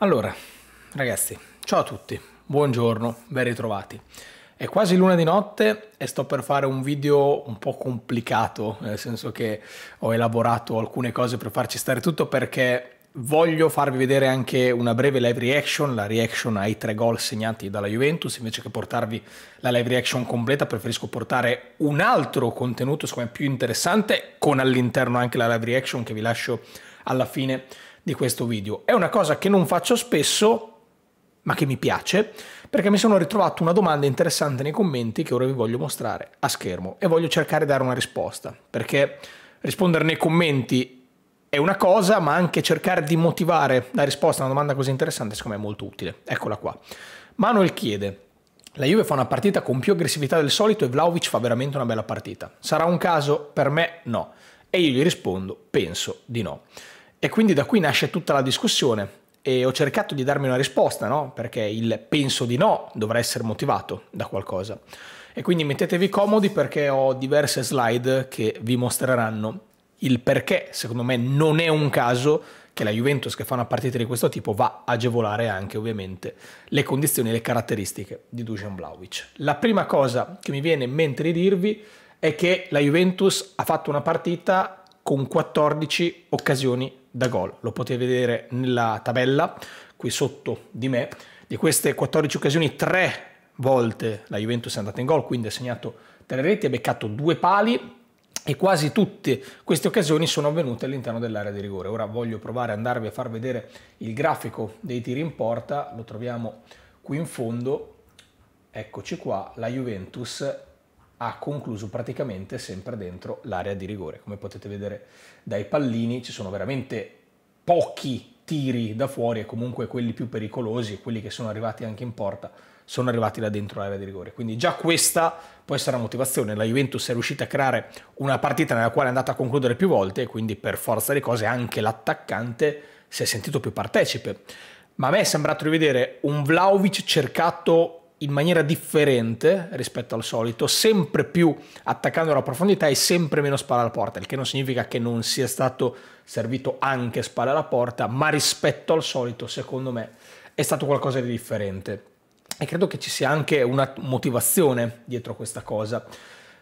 Allora, ragazzi, ciao a tutti, buongiorno, ben ritrovati. È quasi luna di notte e sto per fare un video un po' complicato, nel senso che ho elaborato alcune cose per farci stare tutto perché voglio farvi vedere anche una breve live reaction, la reaction ai tre gol segnati dalla Juventus, invece che portarvi la live reaction completa preferisco portare un altro contenuto, secondo me più interessante, con all'interno anche la live reaction che vi lascio alla fine di questo video. È una cosa che non faccio spesso, ma che mi piace, perché mi sono ritrovato una domanda interessante nei commenti che ora vi voglio mostrare a schermo e voglio cercare di dare una risposta, perché rispondere nei commenti è una cosa, ma anche cercare di motivare la risposta a una domanda così interessante secondo me è molto utile. Eccola qua. Manuel chiede, la Juve fa una partita con più aggressività del solito e Vlaovic fa veramente una bella partita. Sarà un caso? Per me no. E io gli rispondo, penso di no. E quindi da qui nasce tutta la discussione e ho cercato di darmi una risposta, no? Perché il penso di no dovrà essere motivato da qualcosa. E quindi mettetevi comodi perché ho diverse slide che vi mostreranno il perché, secondo me, non è un caso che la Juventus che fa una partita di questo tipo va a agevolare anche ovviamente le condizioni e le caratteristiche di Dusan Vlaovic. La prima cosa che mi viene in mente di dirvi è che la Juventus ha fatto una partita con 14 occasioni da gol. Lo potete vedere nella tabella qui sotto di me. Di queste 14 occasioni, 3 volte la Juventus è andata in gol, quindi ha segnato 3 reti, ha beccato 2 pali e quasi tutte queste occasioni sono avvenute all'interno dell'area di rigore. Ora voglio provare ad andarvi a far vedere il grafico dei tiri in porta, lo troviamo qui in fondo. Eccoci qua, la Juventus ha concluso praticamente sempre dentro l'area di rigore. Come potete vedere dai pallini ci sono veramente pochi tiri da fuori e comunque quelli più pericolosi, quelli che sono arrivati anche in porta, sono arrivati là dentro l'area di rigore. Quindi già questa può essere la motivazione. La Juventus è riuscita a creare una partita nella quale è andata a concludere più volte e quindi per forza di cose anche l'attaccante si è sentito più partecipe. Ma a me è sembrato di vedere un Vlaovic cercato in maniera differente rispetto al solito, sempre più attaccando la profondità e sempre meno spalla alla porta, il che non significa che non sia stato servito anche spalla alla porta, ma rispetto al solito, secondo me, è stato qualcosa di differente. E credo che ci sia anche una motivazione dietro questa cosa.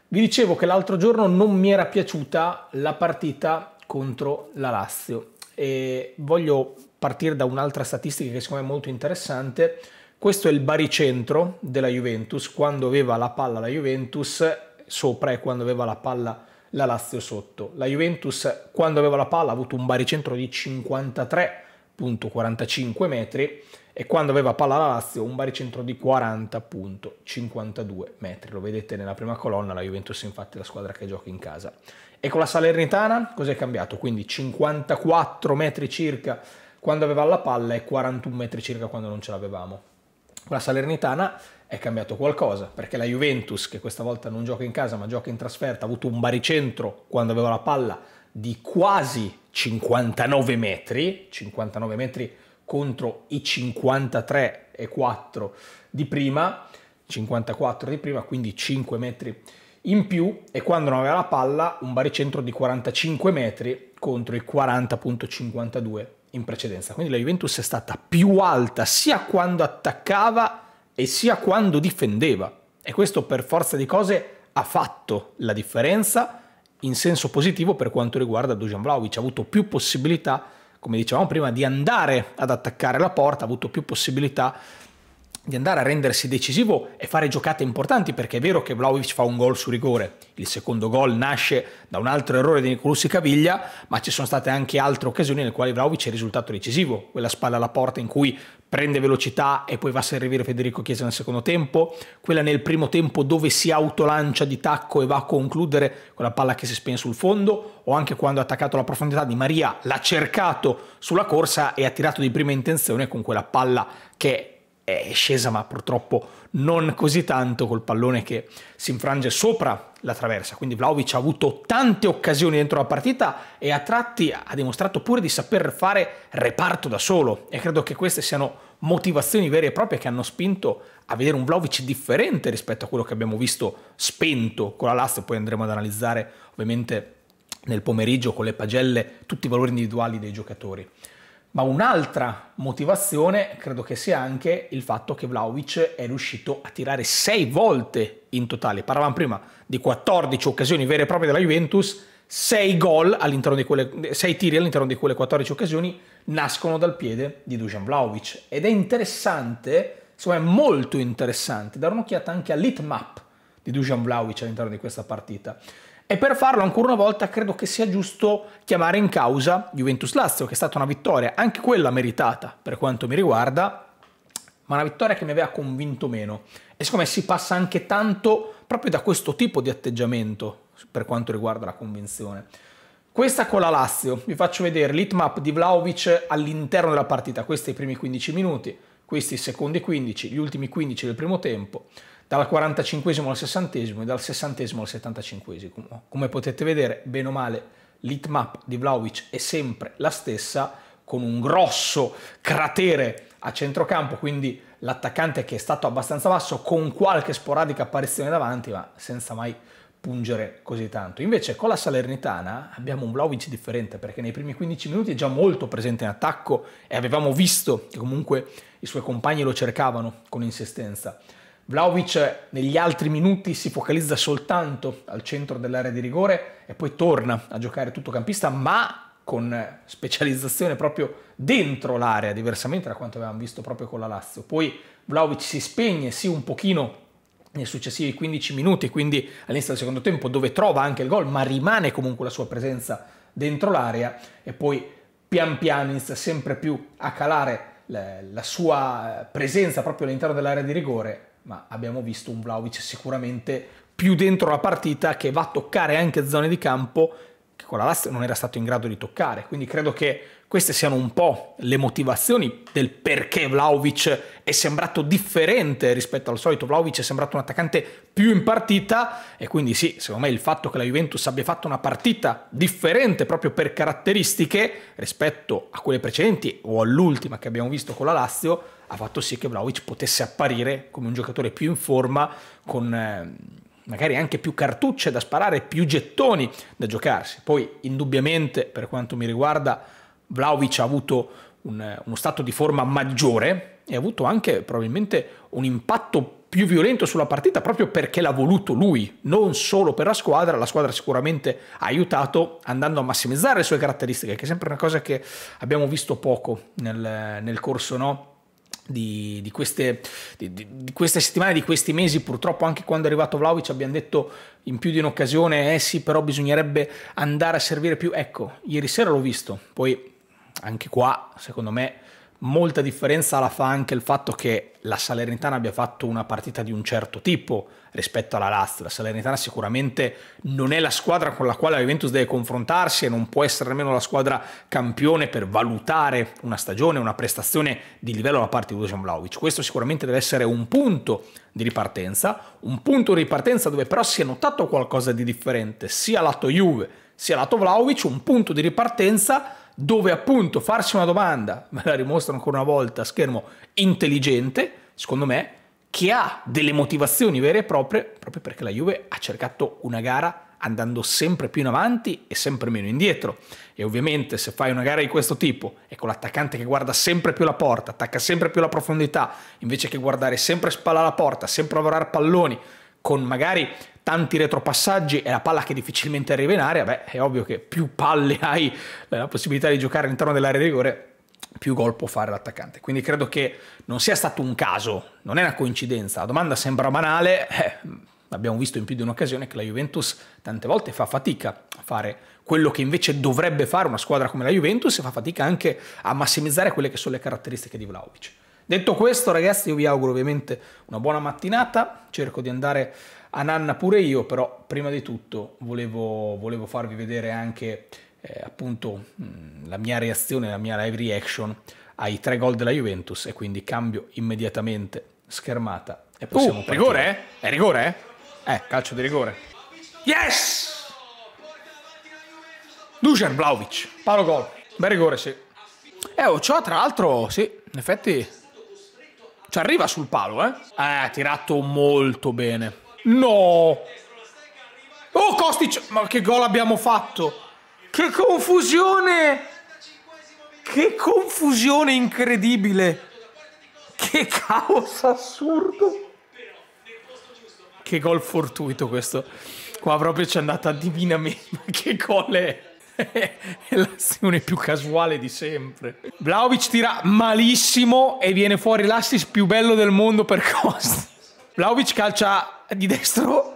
Vi dicevo che l'altro giorno non mi era piaciuta la partita contro la Lazio e voglio partire da un'altra statistica che secondo me è molto interessante questo è il baricentro della Juventus, quando aveva la palla la Juventus sopra e quando aveva la palla la Lazio sotto. La Juventus quando aveva la palla ha avuto un baricentro di 53.45 metri e quando aveva palla la Lazio un baricentro di 40.52 metri. Lo vedete nella prima colonna, la Juventus infatti la squadra che gioca in casa. E con la Salernitana cos'è cambiato? Quindi 54 metri circa quando aveva la palla e 41 metri circa quando non ce l'avevamo la Salernitana è cambiato qualcosa, perché la Juventus, che questa volta non gioca in casa ma gioca in trasferta, ha avuto un baricentro quando aveva la palla di quasi 59 metri, 59 metri contro i 53 e 4 di prima, 54 di prima, quindi 5 metri in più e quando non aveva la palla un baricentro di 45 metri contro i 40.52 in precedenza. Quindi la Juventus è stata più alta sia quando attaccava e sia quando difendeva. E questo per forza di cose ha fatto la differenza in senso positivo per quanto riguarda Dujan Vlaovic. Ha avuto più possibilità, come dicevamo prima, di andare ad attaccare la porta, ha avuto più possibilità di andare a rendersi decisivo e fare giocate importanti perché è vero che Vlaovic fa un gol su rigore, il secondo gol nasce da un altro errore di Nicolussi Caviglia, ma ci sono state anche altre occasioni nelle quali Vlaovic è risultato decisivo, quella spalla alla porta in cui prende velocità e poi va a servire Federico Chiesa nel secondo tempo, quella nel primo tempo dove si autolancia di tacco e va a concludere con la palla che si spegne sul fondo, o anche quando ha attaccato la profondità di Maria, l'ha cercato sulla corsa e ha tirato di prima intenzione con quella palla che è scesa ma purtroppo non così tanto col pallone che si infrange sopra la traversa, quindi Vlaovic ha avuto tante occasioni dentro la partita e a tratti ha dimostrato pure di saper fare reparto da solo e credo che queste siano motivazioni vere e proprie che hanno spinto a vedere un Vlaovic differente rispetto a quello che abbiamo visto spento con la Lazio, poi andremo ad analizzare ovviamente nel pomeriggio con le pagelle tutti i valori individuali dei giocatori. Ma un'altra motivazione credo che sia anche il fatto che Vlaovic è riuscito a tirare sei volte in totale. Parlavamo prima di 14 occasioni vere e proprie della Juventus, sei, gol all'interno di quelle, sei tiri all'interno di quelle 14 occasioni nascono dal piede di Dujan Vlaovic. Ed è interessante, insomma è molto interessante, dare un'occhiata anche all'hitmap di Dujan Vlaovic all'interno di questa partita. E per farlo ancora una volta credo che sia giusto chiamare in causa Juventus Lazio, che è stata una vittoria, anche quella meritata per quanto mi riguarda, ma una vittoria che mi aveva convinto meno. E siccome si passa anche tanto proprio da questo tipo di atteggiamento per quanto riguarda la convinzione. Questa con la Lazio, vi faccio vedere l'hitmap di Vlaovic all'interno della partita, questi i primi 15 minuti, questi i secondi 15, gli ultimi 15 del primo tempo dal 45 al 60 e dal 60 al 75. Come potete vedere, bene o male, l'heatmap di Vlaovic è sempre la stessa, con un grosso cratere a centrocampo, quindi l'attaccante che è stato abbastanza basso, con qualche sporadica apparizione davanti, ma senza mai pungere così tanto. Invece con la Salernitana abbiamo un Vlaovic differente, perché nei primi 15 minuti è già molto presente in attacco e avevamo visto che comunque i suoi compagni lo cercavano con insistenza. Vlaovic negli altri minuti si focalizza soltanto al centro dell'area di rigore e poi torna a giocare tutto campista, ma con specializzazione proprio dentro l'area, diversamente da quanto avevamo visto proprio con la Lazio. Poi Vlaovic si spegne, sì, un pochino nei successivi 15 minuti, quindi all'inizio del secondo tempo, dove trova anche il gol, ma rimane comunque la sua presenza dentro l'area e poi pian piano inizia sempre più a calare la sua presenza proprio all'interno dell'area di rigore ma abbiamo visto un Vlaovic sicuramente più dentro la partita che va a toccare anche zone di campo che con la Lazio non era stato in grado di toccare. Quindi credo che queste siano un po' le motivazioni del perché Vlaovic è sembrato differente rispetto al solito. Vlaovic è sembrato un attaccante più in partita e quindi sì, secondo me il fatto che la Juventus abbia fatto una partita differente proprio per caratteristiche rispetto a quelle precedenti o all'ultima che abbiamo visto con la Lazio ha fatto sì che Vlaovic potesse apparire come un giocatore più in forma, con eh, magari anche più cartucce da sparare, più gettoni da giocarsi. Poi indubbiamente, per quanto mi riguarda, Vlaovic ha avuto un, uno stato di forma maggiore e ha avuto anche probabilmente un impatto più violento sulla partita proprio perché l'ha voluto lui, non solo per la squadra, la squadra sicuramente ha aiutato andando a massimizzare le sue caratteristiche, che è sempre una cosa che abbiamo visto poco nel, nel corso no? di, di, queste, di, di, queste, settimane, di questi mesi, purtroppo anche quando è arrivato Vlaovic abbiamo detto in più di un'occasione, eh sì, però bisognerebbe andare a servire più. Ecco, ieri sera l'ho visto, poi anche qua, secondo me, Molta differenza la fa anche il fatto che la Salernitana abbia fatto una partita di un certo tipo rispetto alla Lazio. La Salernitana sicuramente non è la squadra con la quale la Juventus deve confrontarsi e non può essere nemmeno la squadra campione per valutare una stagione, una prestazione di livello da parte di Dusan Vlaovic. Questo sicuramente deve essere un punto di ripartenza, un punto di ripartenza dove però si è notato qualcosa di differente sia lato Juve sia lato Vlaovic, un punto di ripartenza dove appunto farsi una domanda, me la rimostro ancora una volta a schermo, intelligente, secondo me, che ha delle motivazioni vere e proprie, proprio perché la Juve ha cercato una gara andando sempre più in avanti e sempre meno indietro. E ovviamente se fai una gara di questo tipo e con l'attaccante che guarda sempre più la porta, attacca sempre più la profondità, invece che guardare sempre spalla alla porta, sempre lavorare palloni, con magari tanti retropassaggi e la palla che difficilmente arriva in area, beh, è ovvio che più palle hai eh, la possibilità di giocare all'interno dell'area di rigore, più gol può fare l'attaccante. Quindi credo che non sia stato un caso, non è una coincidenza. La domanda sembra banale, eh, abbiamo visto in più di un'occasione che la Juventus tante volte fa fatica a fare quello che invece dovrebbe fare una squadra come la Juventus e fa fatica anche a massimizzare quelle che sono le caratteristiche di Vlaovic. Detto questo, ragazzi, io vi auguro ovviamente una buona mattinata. Cerco di andare a nanna pure io, però prima di tutto volevo, volevo farvi vedere anche eh, appunto mh, mm, la mia reazione, la mia live reaction ai tre gol della Juventus e quindi cambio immediatamente schermata e uh, possiamo uh, partire. rigore? È rigore? Eh, calcio di rigore. Yes! Dujan Vlaovic, Paolo gol. Bel rigore, sì. Eh, Ochoa tra l'altro, sì, in effetti ci cioè, arriva sul palo, eh? Eh, ha tirato molto bene. No! Oh, Kostic! Ma che gol abbiamo fatto! Che confusione! Che confusione incredibile! Che caos assurdo! Che gol fortuito questo. Qua proprio ci è andata divinamente. Ma che gol è? è l'azione più casuale di sempre. Vlaovic tira malissimo e viene fuori l'assist più bello del mondo per Costas. Vlaovic calcia di destro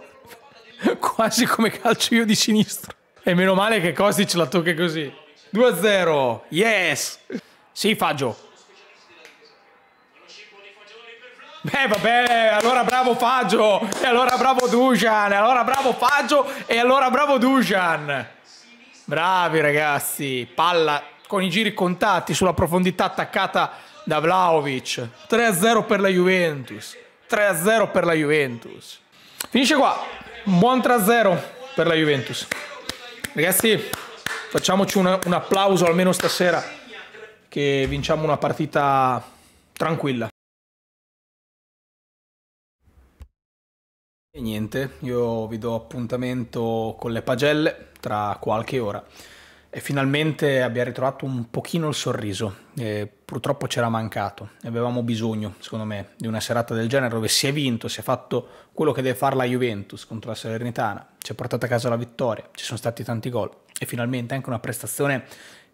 quasi come calcio io di sinistro. E meno male che Kostic la tocca così. 2-0. Yes. Sì, Faggio. Beh, vabbè, allora bravo Faggio. E allora bravo Dujan. E allora bravo Faggio. E allora bravo Dujan. Bravi ragazzi, palla con i giri contatti sulla profondità attaccata da Vlaovic. 3-0 per la Juventus. 3-0 per la Juventus. Finisce qua. Un Buon 3-0 per la Juventus. Ragazzi, facciamoci una, un applauso almeno stasera che vinciamo una partita tranquilla. E niente, io vi do appuntamento con le pagelle tra qualche ora. E finalmente abbiamo ritrovato un pochino il sorriso, e purtroppo c'era mancato, avevamo bisogno, secondo me, di una serata del genere dove si è vinto, si è fatto quello che deve fare la Juventus contro la Salernitana, ci ha portato a casa la vittoria, ci sono stati tanti gol e finalmente anche una prestazione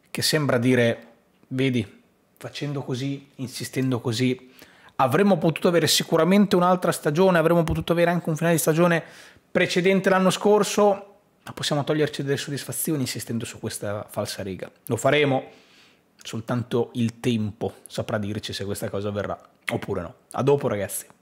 che sembra dire, vedi, facendo così, insistendo così, avremmo potuto avere sicuramente un'altra stagione, avremmo potuto avere anche un finale di stagione precedente l'anno scorso, ma possiamo toglierci delle soddisfazioni insistendo su questa falsa riga. Lo faremo, soltanto il tempo saprà dirci se questa cosa verrà oppure no. A dopo ragazzi.